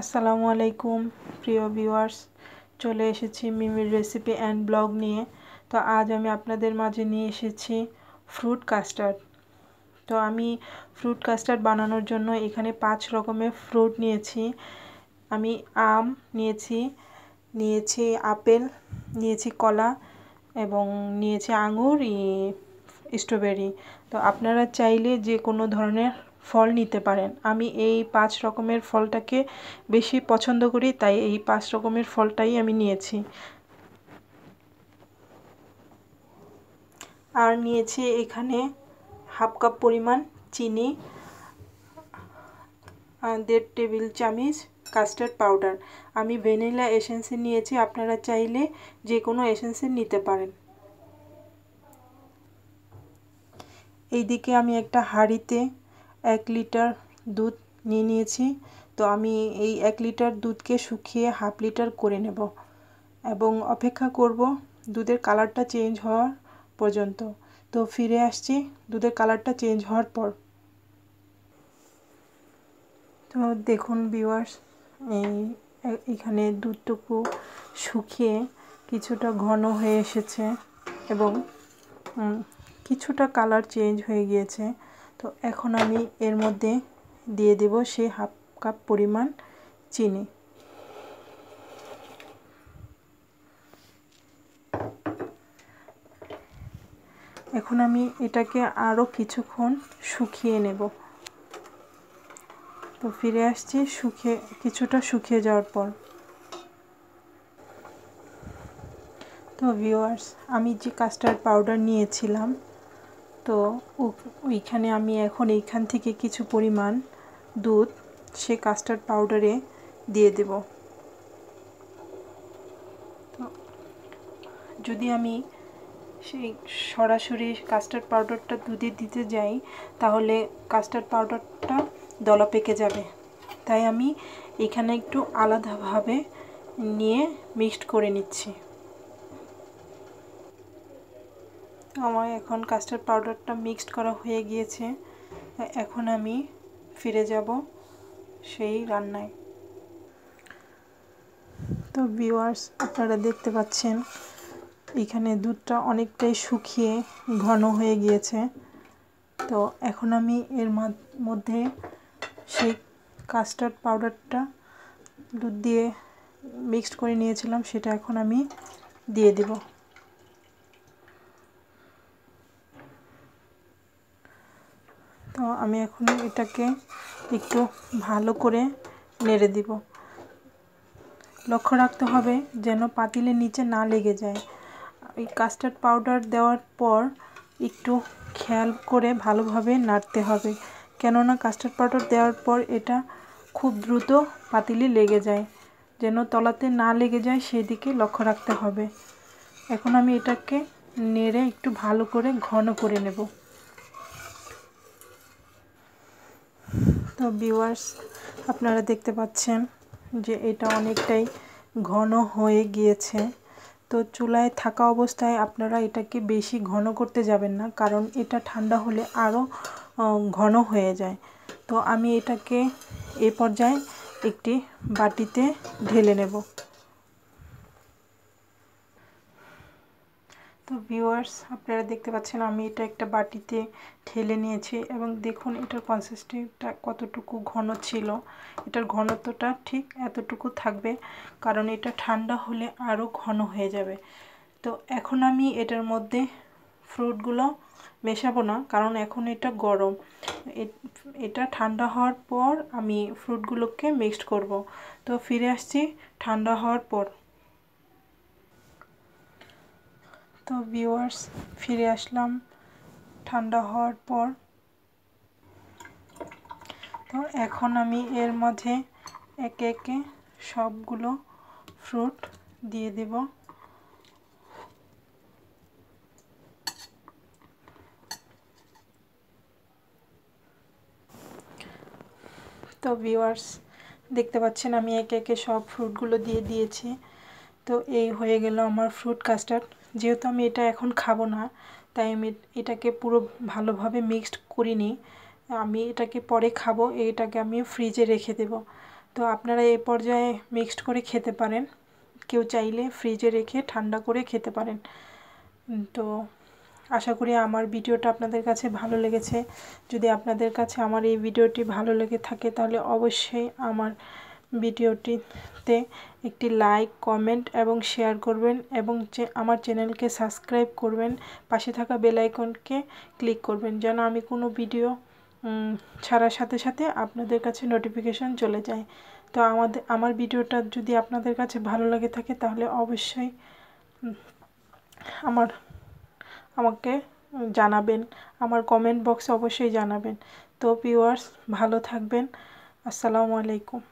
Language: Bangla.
আসসালামু আলাইকুম প্রিয় ভিউয়ার্স চলে এসেছি মিমির রেসিপি অ্যান্ড ব্লগ নিয়ে তো আজ আমি আপনাদের মাঝে নিয়ে এসেছি ফ্রুট কাস্টার্ড তো আমি ফ্রুট কাস্টার্ড বানানোর জন্য এখানে পাঁচ রকমের ফ্রুট নিয়েছি আমি আম নিয়েছি নিয়েছি আপেল নিয়েছি কলা এবং নিয়েছি আঙুর স্ট্রবেরি তো আপনারা চাইলে যে কোনো ধরনের ফল নিতে পারেন আমি এই পাঁচ রকমের ফলটাকে বেশি পছন্দ করি তাই এই পাঁচ রকমের ফলটাই আমি নিয়েছি আর নিয়েছি এখানে হাফ কাপ পরিমাণ চিনি দেড় টেবিল চামচ কাস্টার্ড পাউডার আমি ভ্যানিলা এসেন্সে নিয়েছি আপনারা চাইলে যে কোনো এসেন্সে নিতে পারেন এইদিকে আমি একটা হাঁড়িতে এক লিটার দুধ নিয়ে নিয়েছি তো আমি এই এক লিটার দুধকে শুকিয়ে হাফ লিটার করে নেব এবং অপেক্ষা করব দুধের কালারটা চেঞ্জ হওয়ার পর্যন্ত তো ফিরে আসছি দুধের কালারটা চেঞ্জ হওয়ার পর তো দেখুন বিওয়ার্স এই এখানে দুধটুকু শুকিয়ে কিছুটা ঘন হয়ে এসেছে এবং কিছুটা কালার চেঞ্জ হয়ে গিয়েছে তো এখন আমি এর মধ্যে দিয়ে দেব সেই হাফ কাপ পরিমাণ চিনি এখন আমি এটাকে আরও কিছুক্ষণ শুকিয়ে নেব তো ফিরে আসছি শুকিয়ে কিছুটা শুকিয়ে যাওয়ার পর তো ভিওয়ার্স আমি যে কাস্টার্ড পাউডার নিয়েছিলাম তো ওইখানে আমি এখন এইখান থেকে কিছু পরিমাণ দুধ সে কাস্টার্ড পাউডারে দিয়ে দেব তো যদি আমি সেই সরাসরি কাস্টার্ড পাউডারটা দুধে দিতে যাই তাহলে কাস্টার্ড পাউডারটা দলা পেকে যাবে তাই আমি এখানে একটু আলাদাভাবে নিয়ে মিক্সড করে নিচ্ছি আমার এখন কাস্টার্ড পাউডারটা মিক্সড করা হয়ে গিয়েছে এখন আমি ফিরে যাব সেই রান্নায় তো ভিউয়ার্স আপনারা দেখতে পাচ্ছেন এখানে দুধটা অনেকটাই শুকিয়ে ঘন হয়ে গিয়েছে তো এখন আমি এর মধ্যে সেই কাস্টার্ড পাউডারটা দুধ দিয়ে মিক্সড করে নিয়েছিলাম সেটা এখন আমি দিয়ে দেবো তো আমি এখন এটাকে একটু ভালো করে নেড়ে দিব লক্ষ্য রাখতে হবে যেন পাতিলের নিচে না লেগে যায় এই কাস্টার্ড পাউডার দেওয়ার পর একটু খেয়াল করে ভালোভাবে নাড়তে হবে কেননা কাস্টার্ড পাউডার দেওয়ার পর এটা খুব দ্রুত পাতিলে লেগে যায় যেন তলাতে না লেগে যায় সেই দিকে লক্ষ্য রাখতে হবে এখন আমি এটাকে নেড়ে একটু ভালো করে ঘন করে নেব তো ভিউয়ার্স আপনারা দেখতে পাচ্ছেন যে এটা অনেকটাই ঘন হয়ে গিয়েছে তো চুলায় থাকা অবস্থায় আপনারা এটাকে বেশি ঘন করতে যাবেন না কারণ এটা ঠান্ডা হলে আরও ঘন হয়ে যায় তো আমি এটাকে এ পর্যায়ে একটি বাটিতে ঢেলে নেব তো ভিউয়ার্স আপনারা দেখতে পাচ্ছেন আমি এটা একটা বাটিতে ঠেলে নিয়েছি এবং দেখুন এটার কনসিস্টেন্টটা কতটুকু ঘন ছিল এটার ঘনত্বটা ঠিক এতটুকু থাকবে কারণ এটা ঠান্ডা হলে আরও ঘন হয়ে যাবে তো এখন আমি এটার মধ্যে ফ্রুটগুলো মেশাবো না কারণ এখন এটা গরম এটা ঠান্ডা হওয়ার পর আমি ফ্রুটগুলোকে মিক্সড করব তো ফিরে আসছি ঠান্ডা হওয়ার পর তো ভিউয়ার্স ফিরে আসলাম ঠান্ডা হওয়ার পর তো এখন আমি এর মধ্যে একে একে সবগুলো ফ্রুট দিয়ে দেব তো ভিউয়ার্স দেখতে পাচ্ছেন আমি একে একে সব ফ্রুটগুলো দিয়ে দিয়েছি তো এই হয়ে গেল আমার ফ্রুট কাস্টার্ড যেহেতু আমি এটা এখন খাবো না তাই আমি এটাকে পুরো ভালোভাবে মিক্সড করিনি আমি এটাকে পরে খাবো এটাকে আমি ফ্রিজে রেখে দেব তো আপনারা এ পর্যায়ে মিক্সড করে খেতে পারেন কেউ চাইলে ফ্রিজে রেখে ঠান্ডা করে খেতে পারেন তো আশা করি আমার ভিডিওটা আপনাদের কাছে ভালো লেগেছে যদি আপনাদের কাছে আমার এই ভিডিওটি ভালো লেগে থাকে তাহলে অবশ্যই আমার ভিডিওটিতে একটি লাইক কমেন্ট এবং শেয়ার করবেন এবং যে আমার চ্যানেলকে সাবস্ক্রাইব করবেন পাশে থাকা বেল আইকনকে ক্লিক করবেন যেন আমি কোনো ভিডিও ছাড়ার সাথে সাথে আপনাদের কাছে নোটিফিকেশান চলে যায় তো আমাদের আমার ভিডিওটা যদি আপনাদের কাছে ভালো লাগে থাকে তাহলে অবশ্যই আমার আমাকে জানাবেন আমার কমেন্ট বক্সে অবশ্যই জানাবেন তো পিওয়ার্স ভালো থাকবেন আসসালামু আলাইকুম